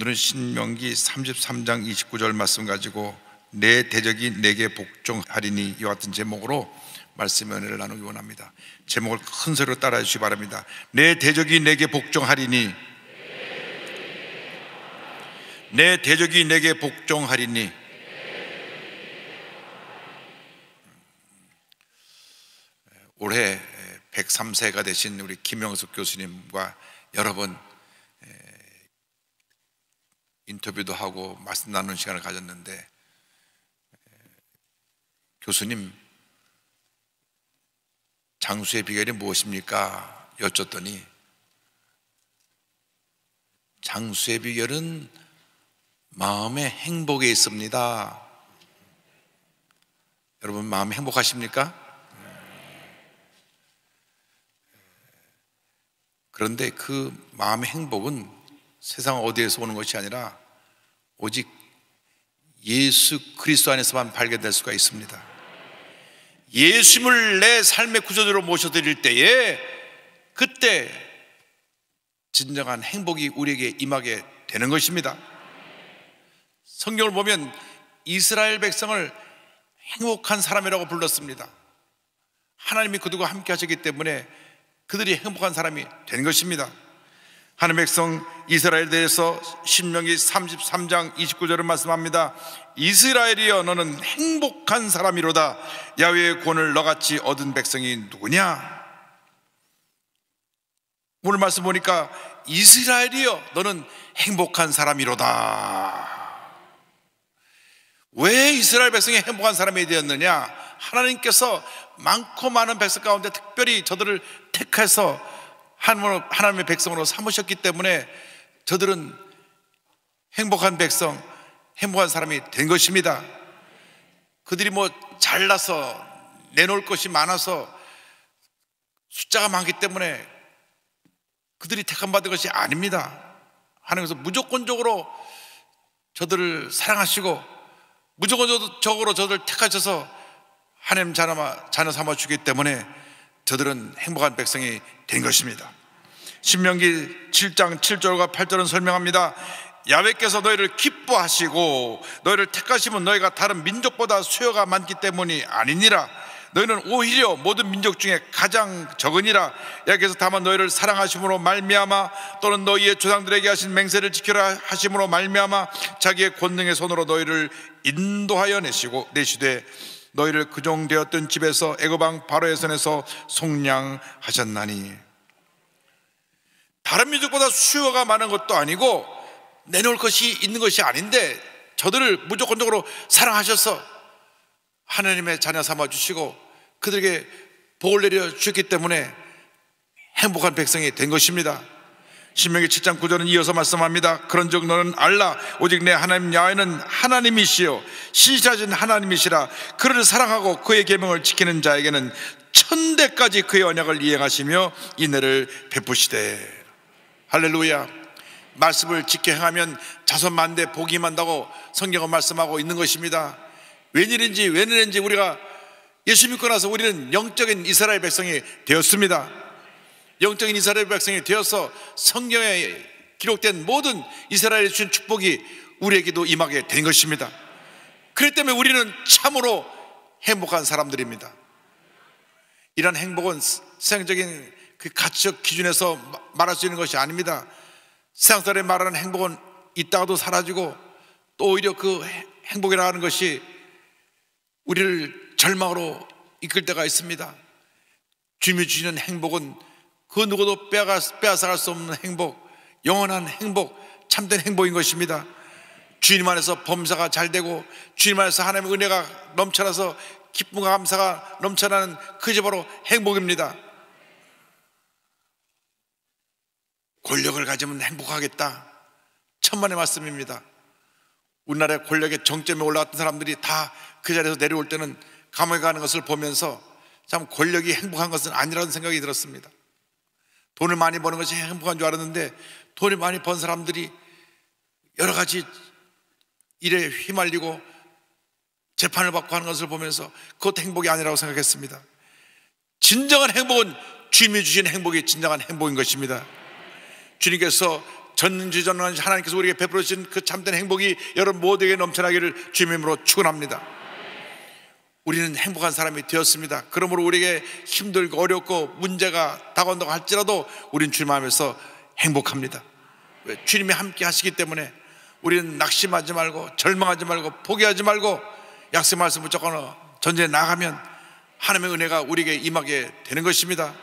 오늘은 신명기 33장 29절 말씀 가지고 내 대적이 내게 복종하리니 이와 같은 제목으로 말씀 연회를 나누기 원합니다 제목을 큰 소리로 따라해 주시기 바랍니다 내 대적이 내게 복종하리니 내 대적이 내게 복종하리니 올해 103세가 되신 우리 김영숙 교수님과 여러 번 인터뷰도 하고 말씀 나누는 시간을 가졌는데 교수님 장수의 비결이 무엇입니까? 여쭸더니 장수의 비결은 마음의 행복에 있습니다. 여러분 마음이 행복하십니까? 그런데 그 마음의 행복은 세상 어디에서 오는 것이 아니라 오직 예수 그리스도 안에서만 발견될 수가 있습니다. 예수님을 내 삶의 구조대로 모셔드릴 때에 그때 진정한 행복이 우리에게 임하게 되는 것입니다. 성경을 보면 이스라엘 백성을 행복한 사람이라고 불렀습니다. 하나님이 그들과 함께 하셨기 때문에 그들이 행복한 사람이 된 것입니다. 하나님 백성 이스라엘에 대해서 신명기 33장 29절을 말씀합니다. 이스라엘이여 너는 행복한 사람이로다. 야외의 권을 너같이 얻은 백성이 누구냐? 오늘 말씀 보니까 이스라엘이여 너는 행복한 사람이로다. 왜 이스라엘 백성이 행복한 사람이 되었느냐? 하나님께서 많고 많은 백성 가운데 특별히 저들을 택해서 하나님의 백성으로 삼으셨기 때문에 저들은 행복한 백성, 행복한 사람이 된 것입니다. 그들이 뭐 잘나서 내놓을 것이 많아서 숫자가 많기 때문에 그들이 택함받은 것이 아닙니다. 하나님께서 무조건적으로 저들을 사랑하시고 무조건적으로 저들을 택하셔서 하나님 자녀 삼아 주기 때문에 저들은 행복한 백성이 된 것입니다. 신명기 7장 7절과 8절은 설명합니다. 야외께서 너희를 기뻐하시고 너희를 택하시면 너희가 다른 민족보다 수요가 많기 때문이 아니니라 너희는 오히려 모든 민족 중에 가장 적으니라 여기서 다만 너희를 사랑하심으로 말미암아 또는 너희의 조상들에게 하신 맹세를 지켜라 하심으로 말미암아 자기의 권능의 손으로 너희를 인도하여 내시고 내시되 너희를 그 종되었던 집에서 애굽왕 바로의 선에서 속량하셨나니 다른 민족보다 수요가 많은 것도 아니고 내놓을 것이 있는 것이 아닌데 저들을 무조건적으로 사랑하셔서 하나님의 자녀 삼아 주시고 그들에게 복을 내려 주셨기 때문에 행복한 백성이 된 것입니다. 신명기 7장 9절은 이어서 말씀합니다. 그런즉 너는 알라 오직 내 하나님 야훼는 하나님이시요 신실하신 하나님이시라 그를 사랑하고 그의 계명을 지키는 자에게는 천대까지 그의 언약을 이행하시며 인내를 베푸시되 할렐루야 말씀을 지켜 행하면 자손 만대 복이 만다고 성경은 말씀하고 있는 것입니다. 웬일인지 웬일인지 우리가 예수 믿고 나서 우리는 영적인 이스라엘 백성이 되었습니다. 영적인 이스라엘 백성이 되어서 성경에 기록된 모든 이스라엘이 주신 축복이 우리에게도 임하게 된 것입니다. 그렇기 때문에 우리는 참으로 행복한 사람들입니다. 이런 행복은 세상적인 그 가치적 기준에서 말할 수 있는 것이 아닙니다. 세상 사람이 말하는 행복은 있다가도 사라지고 또 오히려 그 행복이라 는 것이 우리를 절망으로 이끌 때가 있습니다. 주님이 주시는 행복은 그 누구도 빼앗아, 갈수 없는 행복, 영원한 행복, 참된 행복인 것입니다. 주님 안에서 범사가 잘 되고 주님 안에서 하나님의 은혜가 넘쳐나서 기쁨과 감사가 넘쳐나는 그저 바로 행복입니다. 권력을 가지면 행복하겠다. 천만의 말씀입니다. 우리나라의 권력의 정점에 올라왔던 사람들이 다 그 자리에서 내려올 때는 감옥에 가는 것을 보면서 참 권력이 행복한 것은 아니라는 생각이 들었습니다. 돈을 많이 버는 것이 행복한 줄 알았는데 돈을 많이 번 사람들이 여러 가지 일에 휘말리고 재판을 받고 하는 것을 보면서 그것 행복이 아니라고 생각했습니다. 진정한 행복은 주님이 주신 행복이 진정한 행복인 것입니다. 주님께서 전지전능한 하나님께서 우리에게 베풀어 주신 그 참된 행복이 여러분 모두에게 넘쳐나기를 주님으로 축원합니다. 우리는 행복한 사람이 되었습니다. 그러므로 우리에게 힘들고 어렵고 문제가 다가온다고 할지라도 우리는 주님 앞에서 행복합니다. 왜? 주님이 함께 하시기 때문에 우리는 낙심하지 말고 절망하지 말고 포기하지 말고 약속 말씀 붙잡거 전쟁에 나가면 하나님의 은혜가 우리에게 임하게 되는 것입니다.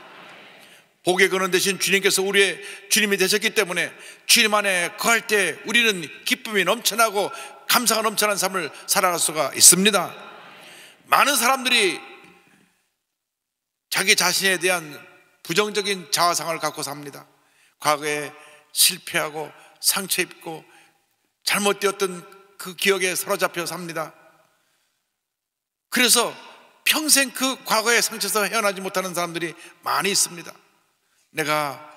복의 근원 대신 주님께서 우리의 주님이 되셨기 때문에 주님 안에 거할 때 우리는 기쁨이 넘쳐나고 감사가 넘쳐난 삶을 살아갈 수가 있습니다. 많은 사람들이 자기 자신에 대한 부정적인 자아상을 갖고 삽니다. 과거에 실패하고 상처 입고 잘못되었던 그 기억에 사로잡혀 삽니다. 그래서 평생 그 과거의 상처에서 헤어나지 못하는 사람들이 많이 있습니다. 내가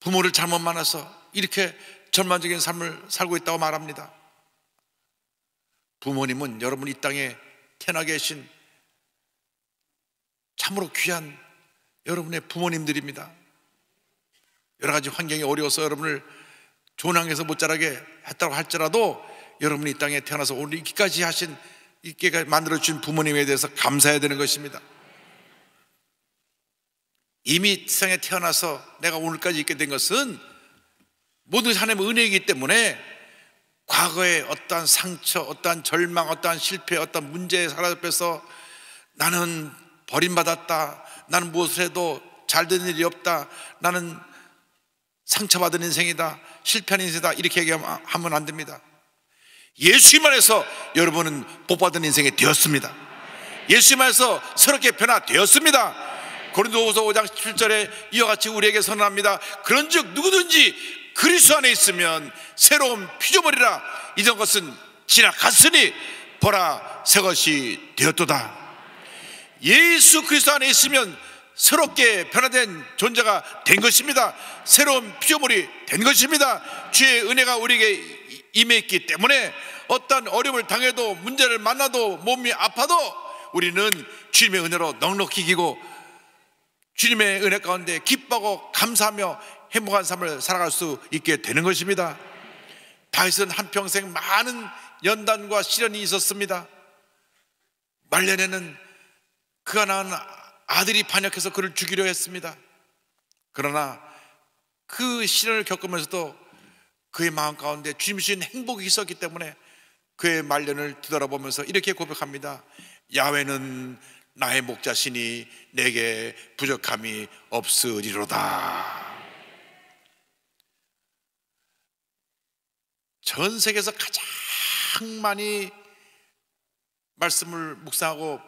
부모를 잘못 만나서 이렇게 절망적인 삶을 살고 있다고 말합니다. 부모님은 여러분 이 땅에 태어나 계신 참으로 귀한 여러분의 부모님들입니다. 여러 가지 환경이 어려워서 여러분을 좋은 환경에서 못 자라게 했다고 할지라도 여러분이 이 땅에 태어나서 오늘 이기까지 하신 이게 만들어 주신 부모님에 대해서 감사해야 되는 것입니다. 이미 세상에 태어나서 내가 오늘까지 있게 된 것은 모든 하나님의 은혜이기 때문에 과거에 어떠한 상처, 어떠한 절망, 어떠한 실패, 어떠한 문제에 사로잡혀서 나는 버림받았다. 나는 무엇을 해도 잘된 일이 없다. 나는 상처받은 인생이다. 실패한 인생이다. 이렇게 얘기하면 안 됩니다. 예수님 안에서 여러분은 복받은 인생이 되었습니다. 예수님 안에서 새롭게 변화되었습니다. 고린도후서 5장 17절에 이와 같이 우리에게 선언합니다. 그런즉 누구든지 그리스도 안에 있으면 새로운 피조물이라 이전 것은 지나갔으니 보라 새 것이 되었도다. 예수 그리스도 안에 있으면 새롭게 변화된 존재가 된 것입니다. 새로운 피조물이 된 것입니다. 주의 은혜가 우리에게 임했기 때문에 어떤 어려움을 당해도 문제를 만나도 몸이 아파도 우리는 주님의 은혜로 넉넉히 기고 주님의 은혜 가운데 기뻐하고 감사하며 행복한 삶을 살아갈 수 있게 되는 것입니다. 다윗은 한평생 많은 연단과 시련이 있었습니다. 말년에는 그가 낳은 아들이 반역해서 그를 죽이려 했습니다. 그러나 그 시련을 겪으면서도 그의 마음 가운데 주님 신 행복이 있었기 때문에 그의 말년을 뒤돌아보면서 이렇게 고백합니다. 야외는 나의 목자시니 내게 부족함이 없으리로다. 전 세계에서 가장 많이 말씀을 묵상하고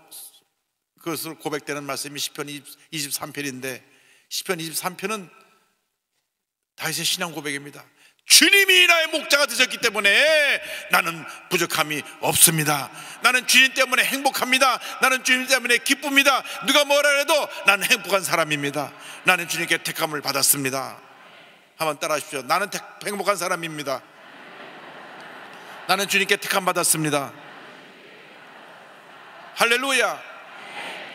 그것을 고백되는 말씀이 시편 23편인데 시편 23편은 다윗의 신앙 고백입니다. 주님이 나의 목자가 되셨기 때문에 나는 부족함이 없습니다. 나는 주님 때문에 행복합니다. 나는 주님 때문에 기쁩니다. 누가 뭐라 해도 나는 행복한 사람입니다. 나는 주님께 택함을 받았습니다. 한번 따라 하십시오. 나는 행복한 사람입니다. 나는 주님께 택함 받았습니다. 할렐루야.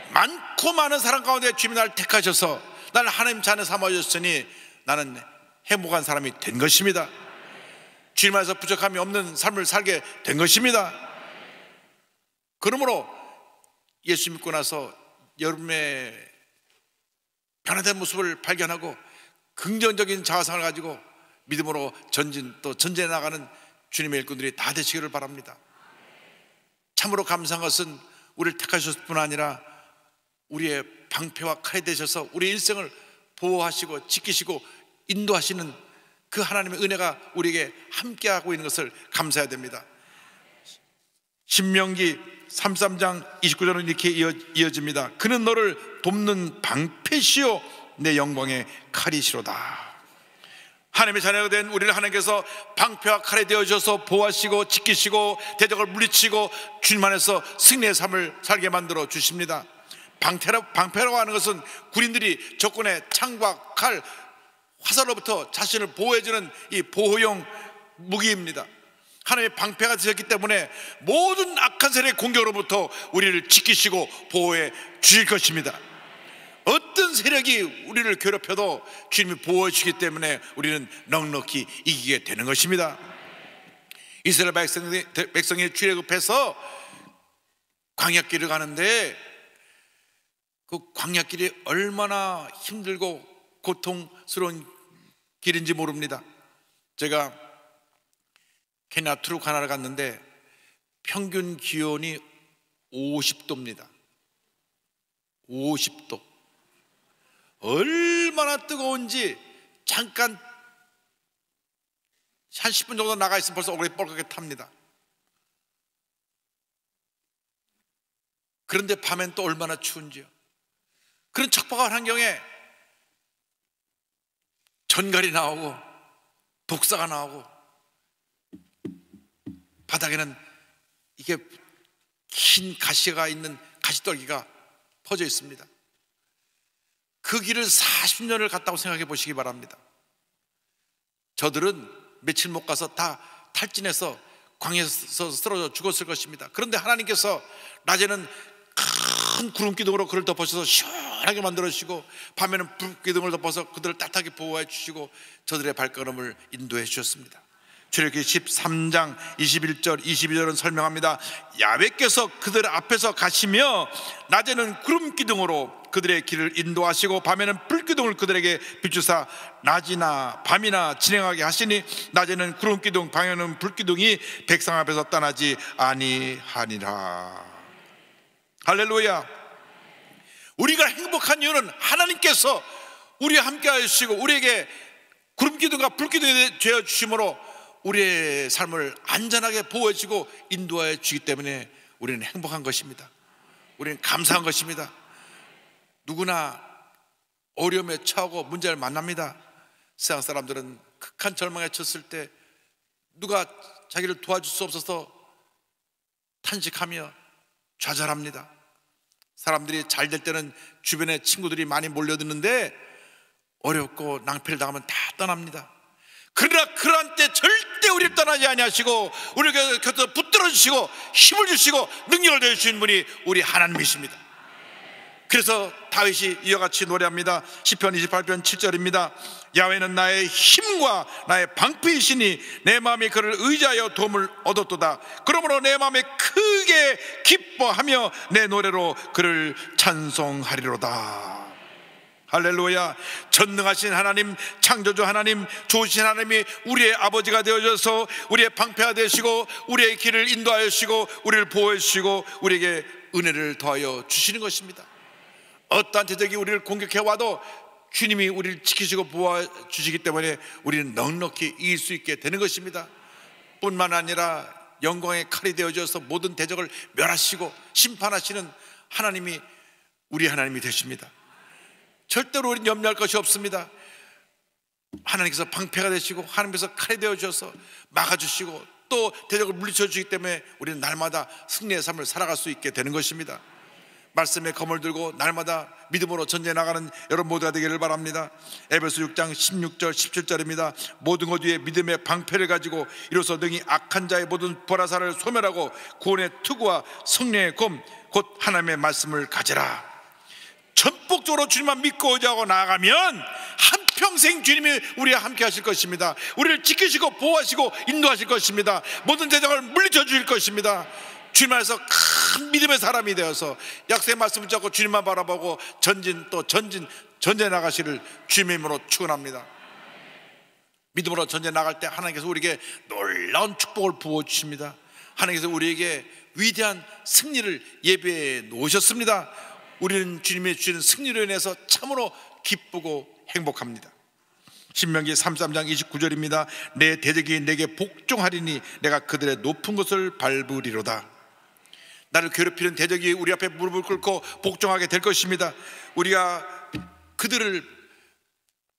많고 많은 사람 가운데 주님이 나를 택하셔서 나를 하나님 자녀 삼아주셨으니 나는 행복한 사람이 된 것입니다. 주님 안에서 부족함이 없는 삶을 살게 된 것입니다. 그러므로 예수 믿고 나서 여름에 변화된 모습을 발견하고 긍정적인 자아상을 가지고 믿음으로 전진 또 전쟁에 나가는 주님의 일꾼들이 다 되시기를 바랍니다. 참으로 감사한 것은 우리를 택하셨을 뿐 아니라 우리의 방패와 칼이 되셔서 우리 일생을 보호하시고 지키시고 인도하시는 그 하나님의 은혜가 우리에게 함께하고 있는 것을 감사해야 됩니다. 신명기 33장 29절은 이렇게 이어, 집니다 그는 너를 돕는 방패시요 내 영광의 칼이시로다. 하나님의 자녀가 된 우리를 하나님께서 방패와 칼에 되어져서 보호하시고 지키시고 대적을 물리치고 주님 안에서 승리의 삶을 살게 만들어 주십니다 방패라, 방패라고 하는 것은 군인들이 적군의 창과 칼, 화살로부터 자신을 보호해주는 이 보호용 무기입니다 하나님의 방패가 되셨기 때문에 모든 악한 세력의 공격으로부터 우리를 지키시고 보호해 주실 것입니다 어떤 세력이 우리를 괴롭혀도 주님이 보호해 주기 때문에 우리는 넉넉히 이기게 되는 것입니다. 이스라엘 백성이, 백성이 출애굽해서 광야길을 가는데 그 광야길이 얼마나 힘들고 고통스러운 길인지 모릅니다. 제가 케냐 트루카나를 갔는데 평균 기온이 50도입니다. 50도. 얼마나 뜨거운지 잠깐 한 10분 정도 나가 있으면 벌써 얼굴이 뻘겋게 탑니다. 그런데 밤엔 또 얼마나 추운지요. 그런 척박한 환경에 전갈이 나오고 독사가 나오고 바닥에는 이게 긴 가시가 있는 가시떨기가 퍼져 있습니다. 그 길을 40년을 갔다고 생각해 보시기 바랍니다. 저들은 며칠 못 가서 다 탈진해서 광에서 쓰러져 죽었을 것입니다. 그런데 하나님께서 낮에는 큰 구름 기둥으로 그를 덮으서 시원하게 만들어 주시고 밤에는 불 기둥을 덮어서 그들을 따뜻하게 보호해 주시고 저들의 발걸음을 인도해 주셨습니다. 출애기 13장 21절 22절은 설명합니다. 야외께서 그들 앞에서 가시며 낮에는 구름 기둥으로 그들의 길을 인도하시고 밤에는 불기둥을 그들에게 비추사 낮이나 밤이나 진행하게 하시니 낮에는 구름기둥 밤에는 불기둥이 백성 앞에서 떠나지 아니하니라 할렐루야 우리가 행복한 이유는 하나님께서 우리와 함께 하시고 우리에게 구름기둥과 불기둥이 되어 주심으로 우리의 삶을 안전하게 보호해 주고 인도해 주기 때문에 우리는 행복한 것입니다 우리는 감사한 것입니다 누구나 어려움에 처하고 문제를 만납니다. 세상 사람들은 극한 절망에 쳤을 때 누가 자기를 도와줄 수 없어서 탄식하며 좌절합니다. 사람들이 잘 될 때는 주변에 친구들이 많이 몰려드는데 어렵고 낭패를 당하면 다 떠납니다. 그러나 그러한 때 절대 우리를 떠나지 아니하시고 우리 곁에 서 붙들어 주시고 힘을 주시고 능력을 내주신 분이 우리 하나님이십니다. 그래서 다윗이 이와 같이 노래합니다. 1 0편 28편 7절입니다. 야외는 나의 힘과 나의 방패이시니 내 마음이 그를 의지하여 도움을 얻었도다. 그러므로 내 마음에 크게 기뻐하며 내 노래로 그를 찬송하리로다. 할렐루야. 전능하신 하나님, 창조주 하나님, 좋으신 하나님이 우리의 아버지가 되어져서 우리의 방패가 되시고 우리의 길을 인도하여 주시고 우리를 보호해 주시고 우리에게 은혜를 더하여 주시는 것입니다. 어떠한 대적이 우리를 공격해 와도 주님이 우리를 지키시고 보아 주시기 때문에 우리는 넉넉히 이길 수 있게 되는 것입니다. 뿐만 아니라 영광의 칼이 되어져서 모든 대적을 멸하시고 심판하시는 하나님이 우리 하나님이 되십니다. 절대로 우리는 염려할 것이 없습니다. 하나님께서 방패가 되시고 하나님께서 칼이 되어주서 막아주시고 또 대적을 물리쳐 주기 때문에 우리는 날마다 승리의 삶을 살아갈 수 있게 되는 것입니다. 말씀의 검을 들고 날마다 믿음으로 전쟁 나가는 여러분 모두가 되기를 바랍니다. 에베소 6장 16절 17절입니다. 모든 것 위에 믿음의 방패를 가지고 이로써 능히 악한 자의 모든 보라사를 소멸하고 구원의 투구와 성령의 검 곧 하나님의 말씀을 가져라. 전폭적으로 주님만 믿고 의지하고 나아가면 한 평생 주님이 우리와 함께 하실 것입니다. 우리를 지키시고 보호하시고 인도하실 것입니다. 모든 대적을 물리쳐 주실 것입니다. 주님 안에서 큰 믿음의 사람이 되어서 약속의 말씀을 잡고 주님만 바라보고 전진 또 전진 전제 나가시를 주님의 이으로 축원합니다. 믿음으로 전제 나갈 때 하나님께서 우리에게 놀라운 축복을 부어 주십니다. 하나님께서 우리에게 위대한 승리를 예배해 놓으셨습니다. 우리는 주님의 주신 승리로 인해서 참으로 기쁘고 행복합니다. 신명기 33장 29절입니다. 내 대적이 내게 복종하리니 내가 그들의 높은 것을 밟으리로다. 나를 괴롭히는 대적이 우리 앞에 무릎을 꿇고 복종하게 될 것입니다. 우리가 그들을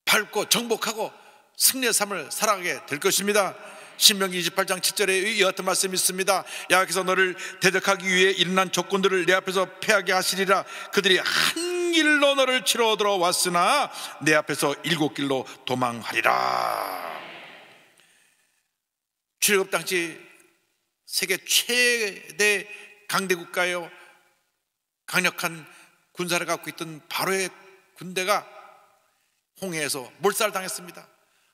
밟고 정복하고 승리삼을 살아가게 될 것입니다. 신명기 28장 7절에 이 같은 말씀이 있습니다. 야외에서 너를 대적하기 위해 일어난 조건들을내 앞에서 패하게 하시리라. 그들이 한 길로 너를 치러 들어왔으나 내 앞에서 일곱 길로 도망하리라. 출애 당시 세계 최대 강대국가요 강력한 군사를 갖고 있던 바로의 군대가 홍해에서 몰살당했습니다.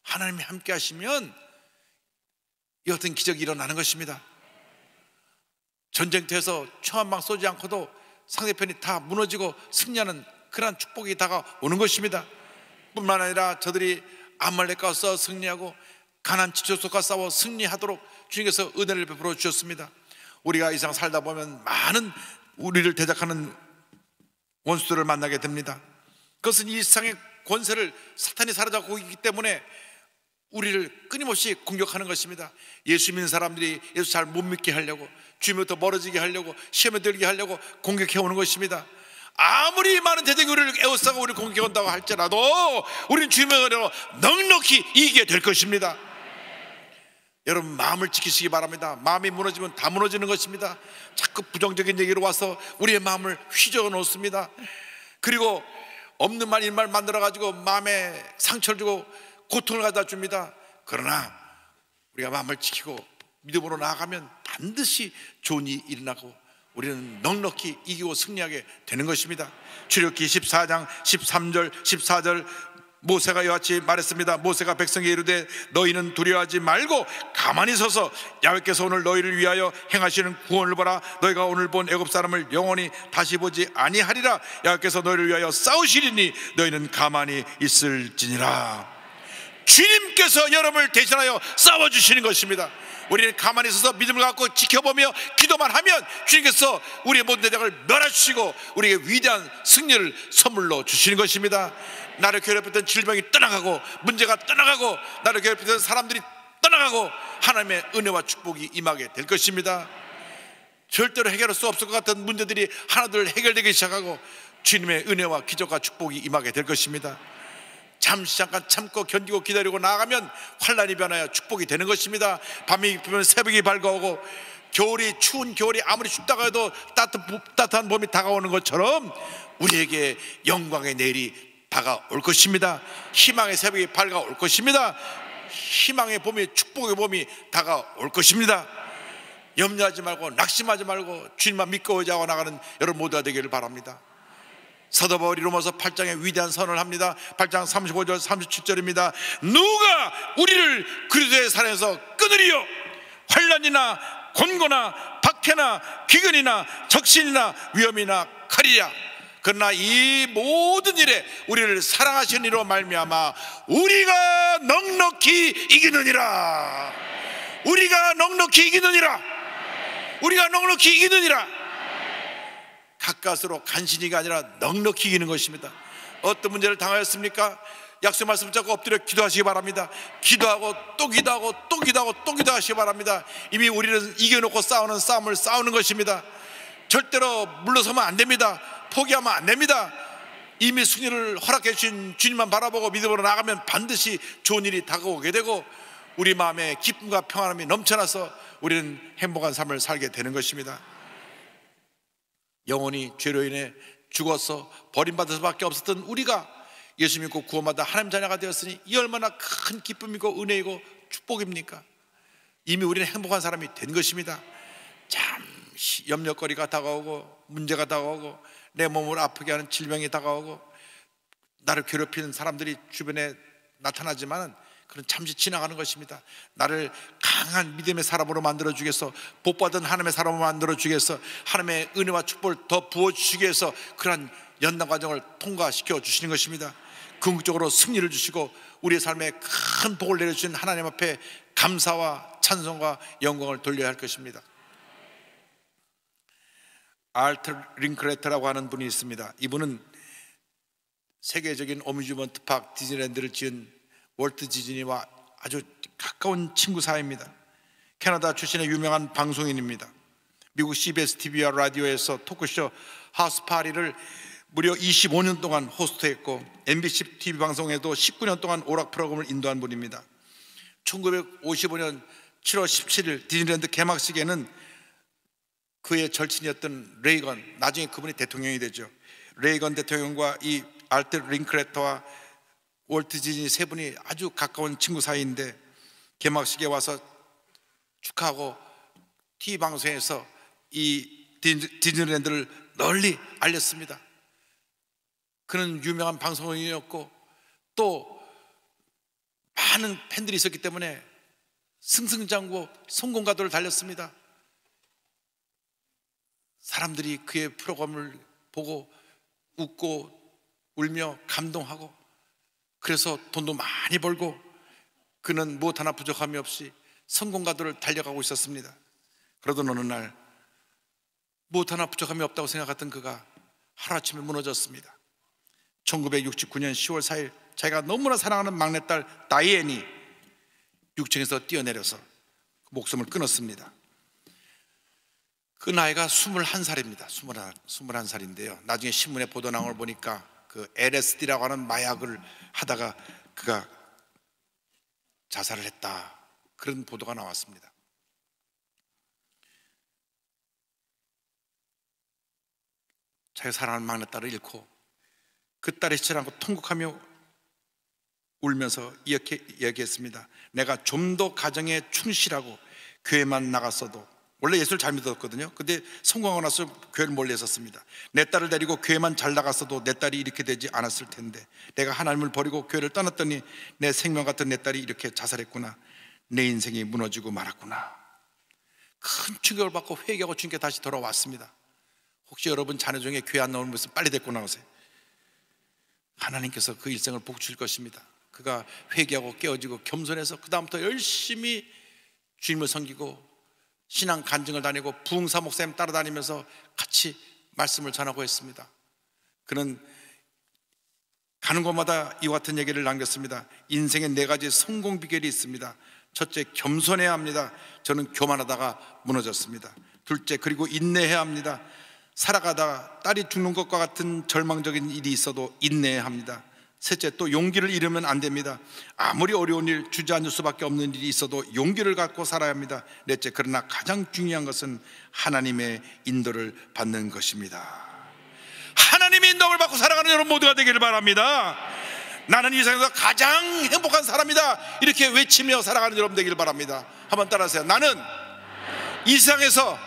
하나님이 함께 하시면 여하튼 기적이 일어나는 것입니다. 전쟁터에서 초한방 쏘지 않고도 상대편이 다 무너지고 승리하는 그러 축복이 다가오는 것입니다. 뿐만 아니라 저들이 아말렉과 싸 승리하고 가난 지초속과 싸워 승리하도록 주님께서 은혜를 베풀어 주셨습니다. 우리가 이상 살다 보면 많은 우리를 대적하는 원수들을 만나게 됩니다. 그것은 이 세상의 권세를 사탄이 사로잡고 있기 때문에 우리를 끊임없이 공격하는 것입니다. 예수 믿는 사람들이 예수 잘 못 믿게 하려고 주님부터 멀어지게 하려고 시험에 들게 하려고 공격해 오는 것입니다. 아무리 많은 대적이 우리를 애워싸고 우리를 공격한다고 할지라도 우리는 주님의 은혜로 넉넉히 이기게 될 것입니다. 여러분 마음을 지키시기 바랍니다. 마음이 무너지면 다 무너지는 것입니다. 자꾸 부정적인 얘기로 와서 우리의 마음을 휘저어 놓습니다. 그리고 없는 말 일말 만들어 가지고 마음에 상처를 주고 고통을 가져다 줍니다. 그러나 우리가 마음을 지키고 믿음으로 나아가면 반드시 좋은 일이 일어나고 우리는 넉넉히 이기고 승리하게 되는 것입니다. 출력기 14장 13절 14절 모세가 여하치 말했습니다. 모세가 백성에 이르되 너희는 두려워하지 말고 가만히 서서 야외께서 오늘 너희를 위하여 행하시는 구원을 보라. 너희가 오늘 본 애굽 사람을 영원히 다시 보지 아니하리라. 야외께서 너희를 위하여 싸우시리니 너희는 가만히 있을지니라. 주님께서 여러분을 대신하여 싸워 주시는 것입니다. 우리는 가만히 있서 믿음을 갖고 지켜보며 기도만 하면 주님께서 우리의 모든 대적을 멸하시고 우리에게 위대한 승리를 선물로 주시는 것입니다. 나를 괴롭혔던 질병이 떠나가고 문제가 떠나가고 나를 괴롭혔던 사람들이 떠나가고 하나님의 은혜와 축복이 임하게 될 것입니다. 절대로 해결할 수 없을 것 같은 문제들이 하나둘 해결되기 시작하고 주님의 은혜와 기적과 축복이 임하게 될 것입니다. 잠시 잠깐 참고 견디고 기다리고 나아가면 환란이 변하여 축복이 되는 것입니다. 밤이 깊으면 새벽이 밝아오고 겨울이 추운 겨울이 아무리 춥다고 해도 따뜻, 따뜻한 봄이 다가오는 것처럼 우리에게 영광의 내일이 다가올 것입니다. 희망의 새벽이 밝아올 것입니다. 희망의 봄이 축복의 봄이 다가올 것입니다. 염려하지 말고 낙심하지 말고 주님만 믿고 의지하고 나가는 여러분 모두가 되기를 바랍니다. 사도 바울이 로마서 8장에 위대한 선을 합니다. 8장 35절 37절입니다. 누가 우리를 그리스도의 산에서 끊으리요? 환란이나 곤고나 박해나 기근이나 적신이나 위험이나 칼이야 그러나 이 모든 일에 우리를 사랑하신 이로 말미암아 우리가 넉넉히 이기느니라 우리가 넉넉히 이기느니라 우리가 넉넉히 이기느니라 가까스로 간신히가 아니라 넉넉히 이기는 것입니다 어떤 문제를 당하였습니까? 약속 말씀 잡고 엎드려 기도하시기 바랍니다. 기도하고 또 기도하고 또 기도하고 또 기도하시기 바랍니다. 이미 우리는 이겨놓고 싸우는 싸움을 싸우는 것입니다. 절대로 물러서면 안 됩니다. 포기하면 안 됩니다. 이미 승리를 허락해 주신 주님만 바라보고 믿음으로 나가면 반드시 좋은 일이 다가오게 되고 우리 마음에 기쁨과 평안함이 넘쳐나서 우리는 행복한 삶을 살게 되는 것입니다. 영혼이 죄로 인해 죽어서 버림받을 수밖에 없었던 우리가 예수 믿고 구원받아 하나님 자녀가 되었으니 이 얼마나 큰 기쁨이고 은혜이고 축복입니까? 이미 우리는 행복한 사람이 된 것입니다. 잠시 염려거리가 다가오고 문제가 다가오고 내 몸을 아프게 하는 질병이 다가오고 나를 괴롭히는 사람들이 주변에 나타나지만 그런 잠시 지나가는 것입니다. 나를 강한 믿음의 사람으로 만들어 주겠어. 복 받은 하나님의 사람으로 만들어 주겠어. 하나님의 은혜와 축복을 더 부어 주시기 위그러 연단 과정을 통과시켜 주시는 것입니다. 궁극적으로 승리를 주시고 우리의 삶에 큰 복을 내려 주신 하나님 앞에 감사와 찬송과 영광을 돌려야 할 것입니다. 알트 링크레터라고 하는 분이 있습니다. 이분은 세계적인 오뮤즈먼트팍 디즈니랜드를 지은 월트 디즈니와 아주 가까운 친구 사이입니다. 캐나다 출신의 유명한 방송인입니다. 미국 CBS TV와 라디오에서 토크쇼 하우스 파리를 무려 25년 동안 호스트했고 MBC TV 방송에도 19년 동안 오락 프로그램을 인도한 분입니다. 1955년 7월 17일 디즈니랜드 개막식에는 그의 절친이었던 레이건 나중에 그분이 대통령이 되죠. 레이건 대통령과 이 알트 링크레터와 월트 지니 세 분이 아주 가까운 친구 사이인데 개막식에 와서 축하하고 TV 방송에서 이 디즈니랜드를 널리 알렸습니다. 그는 유명한 방송인이었고 또 많은 팬들이 있었기 때문에 승승장구 성공가도를 달렸습니다. 사람들이 그의 프로그램을 보고 웃고 울며 감동하고 그래서 돈도 많이 벌고 그는 무엇 하나 부족함이 없이 성공가도를 달려가고 있었습니다. 그러던 어느 날 무엇 하나 부족함이 없다고 생각했던 그가 하루아침에 무너졌습니다. 1969년 10월 4일 자기가 너무나 사랑하는 막내딸 다이앤이 6층에서 뛰어내려서 목숨을 끊었습니다. 그 나이가 21살입니다. 21, 21살인데요. 나중에 신문에 보도 나온 걸 보니까 그 LSD라고 하는 마약을 하다가 그가 자살을 했다. 그런 보도가 나왔습니다. 자기 사랑하는 막내딸을 잃고 그 딸이 시체 않고 통곡하며 울면서 이렇게 얘기했습니다. 내가 좀 더 가정에 충실하고 교회만 나갔어도 원래 예수를 잘 믿었거든요. 근데 성공하고 나서 교회를 몰래 했었습니다. 내 딸을 데리고 교회만 잘 나갔어도 내 딸이 이렇게 되지 않았을 텐데 내가 하나님을 버리고 교회를 떠났더니 내 생명 같은 내 딸이 이렇게 자살했구나. 내 인생이 무너지고 말았구나. 큰 충격을 받고 회개하고 주님께 다시 돌아왔습니다. 혹시 여러분 자녀 중에 교회 안 나오는 모습 빨리 데리고 나오세요. 하나님께서 그 일생을 복 주실 것입니다. 그가 회개하고 깨어지고 겸손해서 그다음부터 열심히 주님을 섬기고 신앙 간증을 다니고 부흥사 목사님 따라다니면서 같이 말씀을 전하고 했습니다. 그는 가는 곳마다 이와 같은 얘기를 남겼습니다. 인생에 네 가지 성공 비결이 있습니다. 첫째, 겸손해야 합니다. 저는 교만하다가 무너졌습니다. 둘째, 그리고 인내해야 합니다. 살아가다 딸이 죽는 것과 같은 절망적인 일이 있어도 인내해야 합니다. 셋째, 또 용기를 잃으면 안 됩니다. 아무리 어려운 일, 주저앉을 수밖에 없는 일이 있어도 용기를 갖고 살아야 합니다. 넷째, 그러나 가장 중요한 것은 하나님의 인도를 받는 것입니다. 하나님의 인도를 받고 살아가는 여러분 모두가 되기를 바랍니다. 나는 이 세상에서 가장 행복한 사람이다. 이렇게 외치며 살아가는 여러분 되기를 바랍니다. 한번 따라하세요. 나는 이 세상에서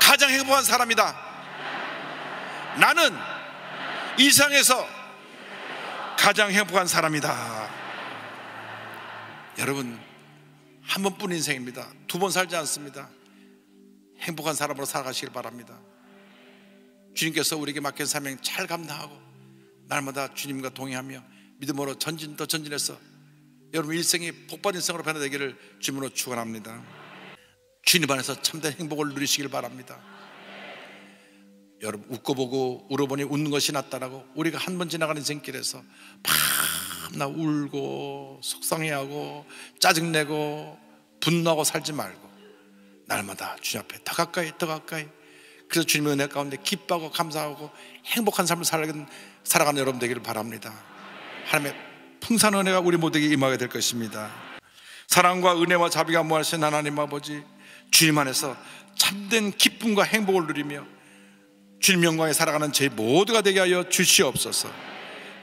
가장 행복한 사람이다. 나는 이 세상에서 가장 행복한 사람이다. 여러분, 한 번뿐인 생입니다. 두 번 살지 않습니다. 행복한 사람으로 살아가시길 바랍니다. 주님께서 우리에게 맡긴 사명 잘 감당하고 날마다 주님과 동의하며 믿음으로 전진 더 전진해서 여러분 일생이 복받은 인생으로 변화되기를 주님으로 축원합니다. 주님 안에서 참된 행복을 누리시길 바랍니다. 여러분 웃고 보고 울어보니 웃는 것이 낫다라고 우리가 한 번 지나가는 인생길에서 밤나 울고 속상해하고 짜증내고 분노하고 살지 말고 날마다 주님 앞에 더 가까이 더 가까이 그래서 주님의 은혜 가운데 기뻐하고 감사하고 행복한 삶을 살아가는, 살아가는 여러분 되기를 바랍니다 하나님의 풍성 은혜가 우리 모두에게 임하게 될 것입니다 사랑과 은혜와 자비가 모하신 하나님 아버지 주님 안에서 참된 기쁨과 행복을 누리며 주님 영광에 살아가는 저희 모두가 되게 하여 주시옵소서.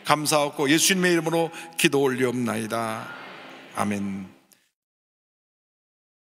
감사하고 예수님의 이름으로 기도 올리옵나이다. 아멘.